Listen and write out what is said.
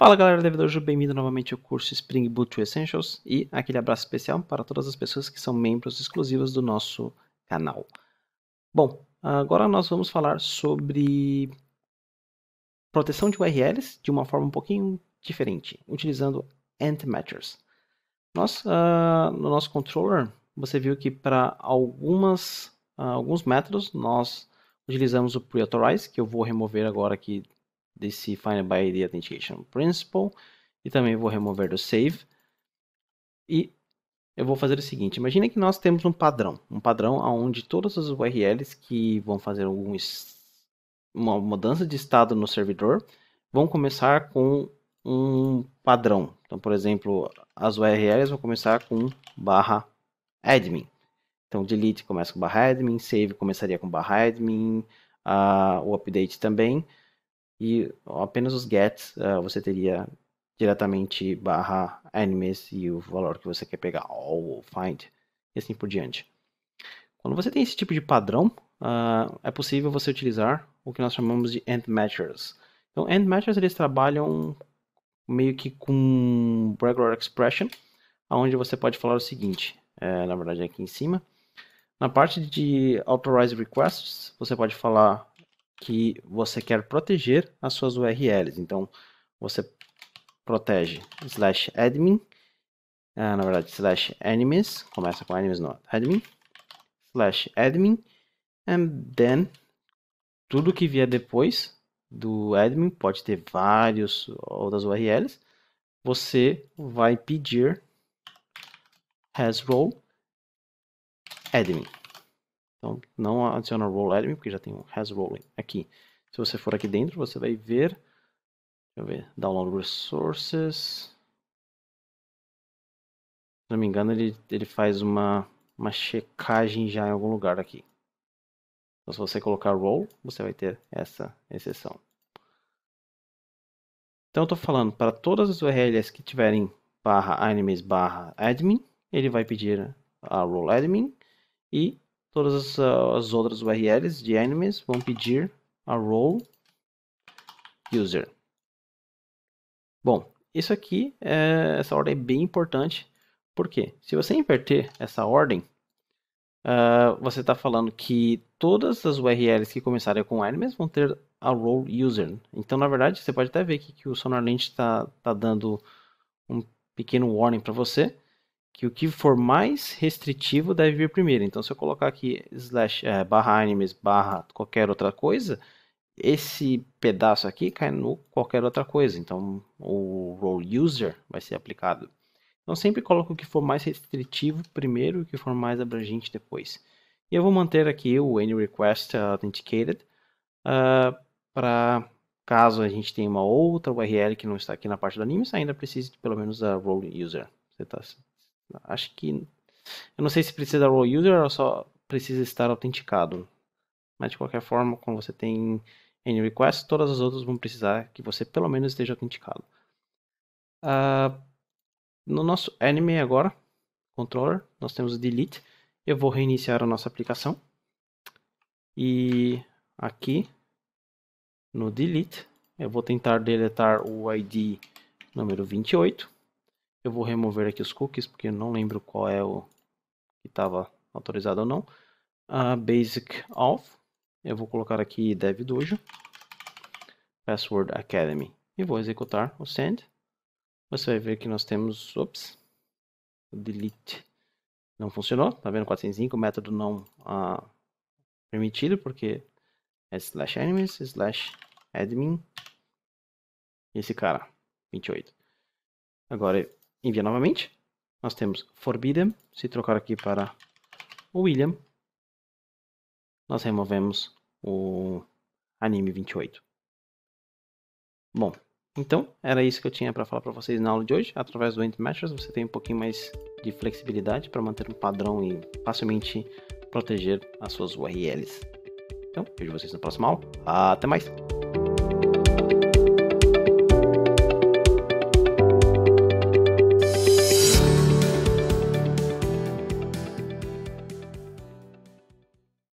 Fala galera, devedor bem-vindo novamente ao curso Spring Boot Essentials e aquele abraço especial para todas as pessoas que são membros exclusivos do nosso canal. Bom, agora nós vamos falar sobre proteção de URLs de uma forma um pouquinho diferente, utilizando antimatters. Nós, uh, no nosso controller, você viu que para algumas, uh, alguns métodos nós utilizamos o preauthorize, que eu vou remover agora aqui desse Find by the Authentication Principle. E também vou remover do Save. E eu vou fazer o seguinte, imagina que nós temos um padrão. Um padrão onde todas as URLs que vão fazer algum uma mudança de estado no servidor vão começar com um padrão. Então, por exemplo, as URLs vão começar com barra admin. Então, delete começa com barra admin, save começaria com barra admin, uh, o update também e apenas os gets uh, eh, você teria diretamente barra enemies e o valor que você quer pegar, ou find, e assim por diante. Quando você tem esse tipo de padrão, uh, é possível você utilizar o que nós chamamos de end matchers. Então, end matchers eles trabalham meio que com regular expression, onde você pode falar o seguinte, é, na verdade aqui em cima, na parte de authorize requests, você pode falar que você quer proteger as suas URLs. Então, você protege slash admin, ah, na verdade, slash enemies, começa com enemies, não, admin, slash admin, and then, tudo que vier depois do admin, pode ter vários outras URLs, você vai pedir has role admin. Então, não adiciona o role admin, porque já tem um has rolling aqui. Se você for aqui dentro, você vai ver, deixa eu ver, download resources. Se não me engano, ele, ele faz uma, uma checagem já em algum lugar aqui. Então, se você colocar role, você vai ter essa exceção. Então, eu estou falando para todas as URLs que tiverem barra animes barra admin, ele vai pedir a role admin e Todas as ah, outras URLs de enemies vão pedir a role user. Bom, isso aqui, é, essa ordem é bem importante, porque se você inverter essa ordem, uh, você está falando que todas as URLs que começarem com enemies vão ter a role user. Então, na verdade, você pode até ver que, que o SonarLint está tá dando um pequeno warning para você, que o que for mais restritivo deve vir primeiro. Então, se eu colocar aqui slash, é, barra animes barra qualquer outra coisa, esse pedaço aqui cai no qualquer outra coisa. Então, o role user vai ser aplicado. Então, sempre coloco o que for mais restritivo primeiro e o que for mais abrangente depois. E eu vou manter aqui o any request authenticated uh, ah, para caso a gente tenha uma outra URL que não está aqui na parte do animes ainda precise de pelo menos a role user. Você está Acho que. Eu não sei se precisa role user ou só precisa estar autenticado. Mas de qualquer forma, quando você tem any request todas as outras vão precisar que você pelo menos esteja autenticado. Uh, no nosso anime agora, controller, nós temos delete. Eu vou reiniciar a nossa aplicação. E aqui no delete, eu vou tentar deletar o ID número 28 eu vou remover aqui os cookies, porque eu não lembro qual é o que estava autorizado ou não. A basic Auth. Eu vou colocar aqui dojo, Password Academy. E vou executar o send. Você vai ver que nós temos... Ops. Delete. Não funcionou. Tá vendo? 405. Método não uh, permitido, porque é slash enemies, slash admin. Esse cara. 28. Agora envia novamente. Nós temos forbidden, se trocar aqui para William, nós removemos o anime 28. Bom, então era isso que eu tinha para falar para vocês na aula de hoje. Através do Int você tem um pouquinho mais de flexibilidade para manter um padrão e facilmente proteger as suas URLs. Então, vejo vocês na próxima aula. Até mais!